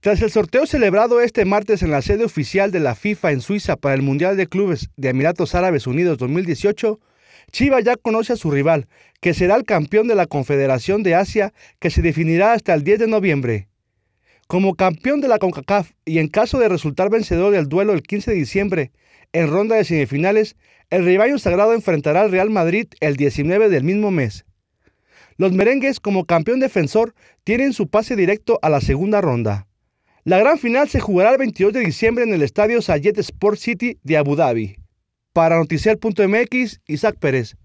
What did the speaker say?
Tras el sorteo celebrado este martes en la sede oficial de la FIFA en Suiza para el Mundial de Clubes de Emiratos Árabes Unidos 2018, Chivas ya conoce a su rival, que será el campeón de la Confederación de Asia, que se definirá hasta el 10 de noviembre. Como campeón de la CONCACAF y en caso de resultar vencedor del duelo el 15 de diciembre en ronda de semifinales, el rival sagrado enfrentará al Real Madrid el 19 del mismo mes. Los merengues, como campeón defensor, tienen su pase directo a la segunda ronda. La gran final se jugará el 22 de diciembre en el estadio Sayed Sport City de Abu Dhabi. Para Noticiar.mx, Isaac Pérez.